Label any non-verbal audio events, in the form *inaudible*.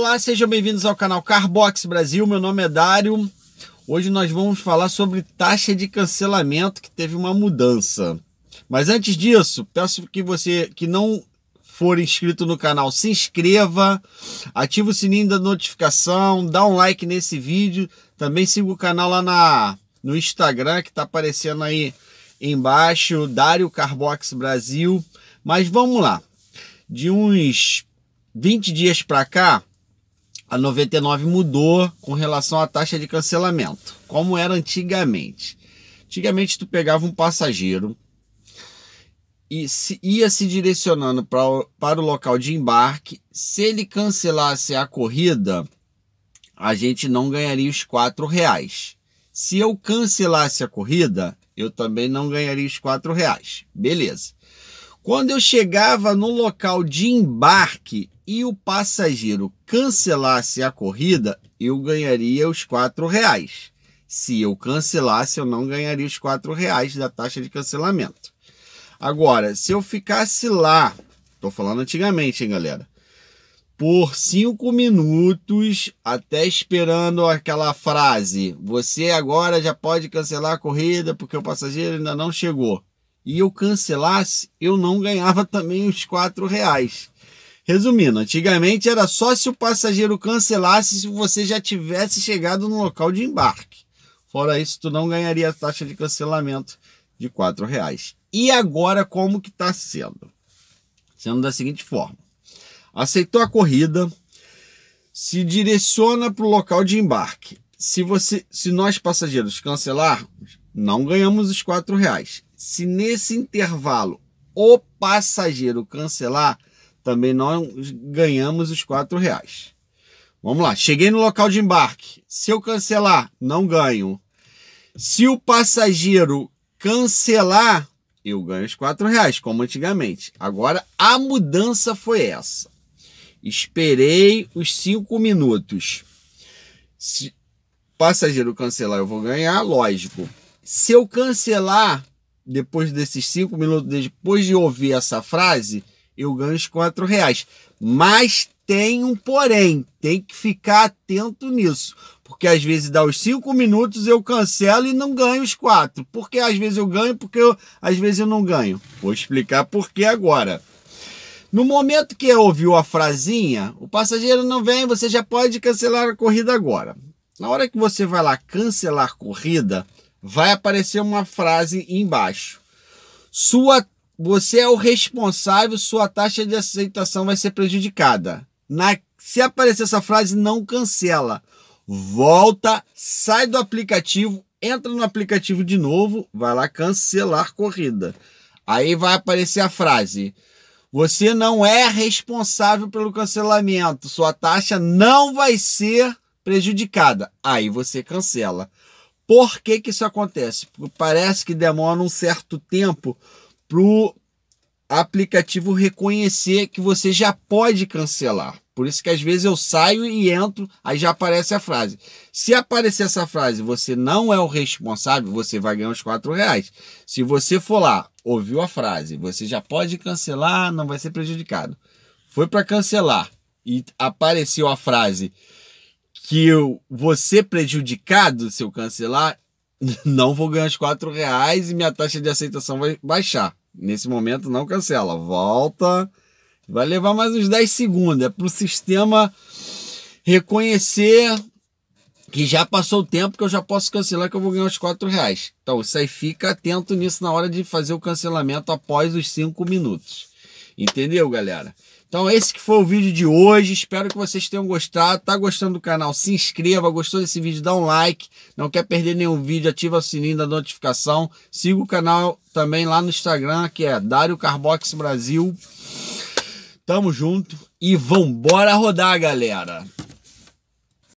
Olá, sejam bem-vindos ao canal Carbox Brasil. Meu nome é Dário. Hoje nós vamos falar sobre taxa de cancelamento que teve uma mudança. Mas antes disso, peço que você que não for inscrito no canal, se inscreva, ative o sininho da notificação, dá um like nesse vídeo, também siga o canal lá na no Instagram que está aparecendo aí embaixo, Dário Carbox Brasil. Mas vamos lá. De uns 20 dias para cá, a 99 mudou com relação à taxa de cancelamento, como era antigamente. Antigamente tu pegava um passageiro e se, ia se direcionando pra, para o local de embarque. Se ele cancelasse a corrida, a gente não ganharia os quatro reais. Se eu cancelasse a corrida, eu também não ganharia os quatro reais. Beleza. Quando eu chegava no local de embarque, e o passageiro cancelasse a corrida, eu ganharia os quatro reais. Se eu cancelasse, eu não ganharia os quatro reais da taxa de cancelamento. Agora, se eu ficasse lá, estou falando antigamente, hein, galera, por cinco minutos até esperando aquela frase: você agora já pode cancelar a corrida porque o passageiro ainda não chegou. E eu cancelasse, eu não ganhava também os quatro reais. Resumindo, antigamente era só se o passageiro cancelasse se você já tivesse chegado no local de embarque. Fora isso, tu não ganharia a taxa de cancelamento de R$ reais. E agora como que está sendo? Sendo da seguinte forma: aceitou a corrida, se direciona para o local de embarque. Se você, se nós passageiros cancelarmos, não ganhamos os R$ reais. Se nesse intervalo o passageiro cancelar, também nós ganhamos os quatro reais. Vamos lá, cheguei no local de embarque. Se eu cancelar, não ganho. Se o passageiro cancelar, eu ganho os quatro reais, como antigamente. Agora a mudança foi essa. Esperei os cinco minutos. Se o passageiro cancelar, eu vou ganhar, lógico. Se eu cancelar depois desses cinco minutos, depois de ouvir essa frase, eu ganho os quatro reais. Mas tem um porém, tem que ficar atento nisso. Porque às vezes dá os cinco minutos, eu cancelo e não ganho os quatro. Porque às vezes eu ganho, porque eu, às vezes eu não ganho. Vou explicar por que agora. No momento que ouviu a frasinha, o passageiro não vem, você já pode cancelar a corrida agora. Na hora que você vai lá cancelar corrida, vai aparecer uma frase embaixo. Sua você é o responsável, sua taxa de aceitação vai ser prejudicada. Na, se aparecer essa frase, não cancela. Volta, sai do aplicativo, entra no aplicativo de novo, vai lá cancelar corrida. Aí vai aparecer a frase: Você não é responsável pelo cancelamento, sua taxa não vai ser prejudicada. Aí você cancela. Por que, que isso acontece? Porque parece que demora um certo tempo pro aplicativo reconhecer que você já pode cancelar. Por isso que às vezes eu saio e entro, aí já aparece a frase. Se aparecer essa frase, você não é o responsável, você vai ganhar os quatro reais. Se você for lá, ouviu a frase, você já pode cancelar, não vai ser prejudicado. Foi para cancelar e apareceu a frase que eu, você prejudicado se eu cancelar, *laughs* não vou ganhar os quatro reais e minha taxa de aceitação vai baixar. Nesse momento não cancela, volta. Vai levar mais uns 10 segundos. É para o sistema reconhecer que já passou o tempo que eu já posso cancelar que eu vou ganhar os 4 reais. Então você aí fica atento nisso na hora de fazer o cancelamento após os 5 minutos. Entendeu, galera? Então esse que foi o vídeo de hoje, espero que vocês tenham gostado. Tá gostando do canal? Se inscreva, gostou desse vídeo? Dá um like. Não quer perder nenhum vídeo, ativa o sininho da notificação. Siga o canal também lá no Instagram, que é Dário Carbox Brasil. Tamo junto e vambora rodar, galera!